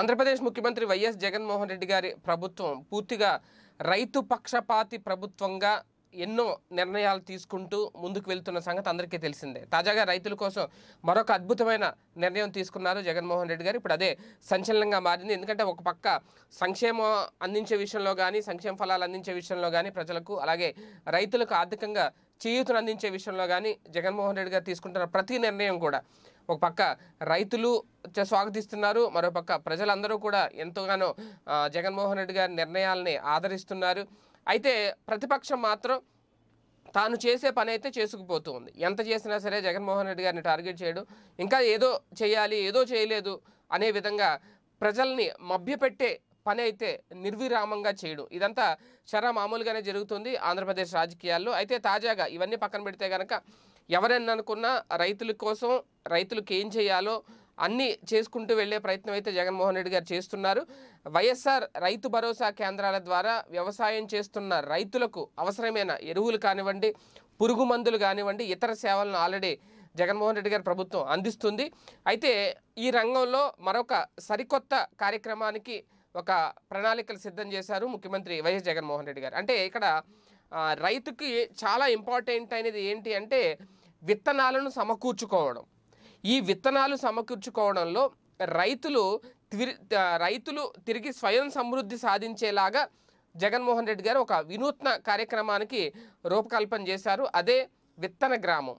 ఆంధ్రప్రదేశ్ ముఖ్యమంత్రి వైఎస్ జగన్మోహన్ రెడ్డి గారి ప్రభుత్వం పూర్తిగా రైతు పక్షపాతి ప్రభుత్వంగా ఎన్నో నిర్ణయాలు తీసుకుంటూ ముందుకు వెళ్తున్న సంగతి అందరికీ తెలిసిందే తాజాగా రైతుల కోసం మరొక అద్భుతమైన నిర్ణయం తీసుకున్నారు జగన్మోహన్ రెడ్డి గారు ఇప్పుడు అదే సంచలనంగా మారింది ఎందుకంటే ఒక పక్క సంక్షేమం అందించే విషయంలో కానీ సంక్షేమ ఫలాలు అందించే విషయంలో కానీ ప్రజలకు అలాగే రైతులకు ఆర్థికంగా చేయూతను అందించే విషయంలో కానీ జగన్మోహన్ రెడ్డి గారు తీసుకుంటున్న ప్రతి నిర్ణయం కూడా ఒక పక్క రైతులు స్వాగతిస్తున్నారు మరోపక్క ప్రజలందరూ కూడా ఎంతోగానో జగన్మోహన్ రెడ్డి గారి నిర్ణయాలని ఆదరిస్తున్నారు అయితే ప్రతిపక్షం మాత్రం తాను చేసే పని అయితే చేసుకుపోతూ ఉంది ఎంత చేసినా సరే జగన్మోహన్ రెడ్డి గారిని టార్గెట్ చేయడం ఇంకా ఏదో చేయాలి ఏదో చేయలేదు అనే విధంగా ప్రజల్ని మభ్యపెట్టే పని అయితే నిర్విరామంగా చేయడం ఇదంతా చాలా మామూలుగానే జరుగుతుంది ఆంధ్రప్రదేశ్ రాజకీయాల్లో అయితే తాజాగా ఇవన్నీ పక్కన పెడితే కనుక ఎవరైనా అనుకున్నా రైతుల కోసం రైతులకు ఏం చేయాలో అన్నీ చేసుకుంటూ వెళ్లే ప్రయత్నం అయితే జగన్మోహన్ రెడ్డి గారు చేస్తున్నారు వైఎస్ఆర్ రైతు భరోసా కేంద్రాల ద్వారా వ్యవసాయం చేస్తున్న రైతులకు అవసరమైన ఎరువులు కానివ్వండి పురుగు మందులు కానివ్వండి ఇతర సేవలను ఆల్రెడీ జగన్మోహన్ రెడ్డి గారి ప్రభుత్వం అందిస్తుంది అయితే ఈ రంగంలో మరొక సరికొత్త కార్యక్రమానికి ఒక ప్రణాళికలు సిద్ధం చేశారు ముఖ్యమంత్రి వైఎస్ జగన్మోహన్ రెడ్డి గారు అంటే ఇక్కడ రైతుకి చాలా ఇంపార్టెంట్ అనేది ఏంటి అంటే విత్తనాలను సమకూర్చుకోవడం ఈ విత్తనాలు సమకూర్చుకోవడంలో రైతులు రైతులు తిరిగి స్వయం సమృద్ధి సాధించేలాగా జగన్మోహన్ రెడ్డి గారు ఒక వినూత్న కార్యక్రమానికి రూపకల్పన చేశారు అదే విత్తన గ్రామం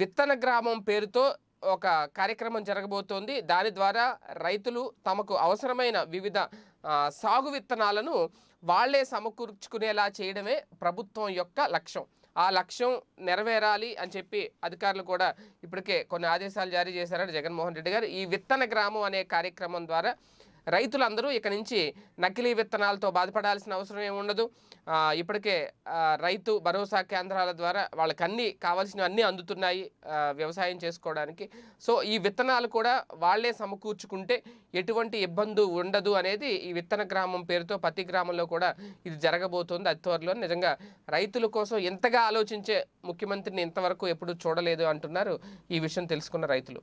విత్తన గ్రామం పేరుతో ఒక కార్యక్రమం జరగబోతోంది దాని ద్వారా రైతులు తమకు అవసరమైన వివిధ సాగు విత్తనాలను వాళ్లే సమకూర్చుకునేలా చేయడమే ప్రభుత్వం యొక్క లక్ష్యం ఆ లక్ష్యం నెరవేరాలి అని చెప్పి అధికారులు కూడా ఇప్పటికే కొన్ని ఆదేశాలు జారీ చేశారని జగన్మోహన్ రెడ్డి గారు ఈ విత్తన గ్రామం అనే కార్యక్రమం ద్వారా రైతులందరూ ఇక నుంచి నకిలీ విత్తనాలతో బాధపడాల్సిన అవసరం ఏమి ఉండదు ఇప్పటికే రైతు భరోసా కేంద్రాల ద్వారా వాళ్ళకి వాళ్ళకన్నీ కావాల్సినవన్నీ అందుతున్నాయి వ్యవసాయం చేసుకోవడానికి సో ఈ విత్తనాలు కూడా వాళ్లే సమకూర్చుకుంటే ఎటువంటి ఇబ్బంది ఉండదు అనేది ఈ విత్తన గ్రామం పేరుతో ప్రతి గ్రామంలో కూడా ఇది జరగబోతోంది అతి త్వరలో నిజంగా రైతుల కోసం ఎంతగా ఆలోచించే ముఖ్యమంత్రిని ఇంతవరకు ఎప్పుడు చూడలేదు అంటున్నారు ఈ విషయం తెలుసుకున్న రైతులు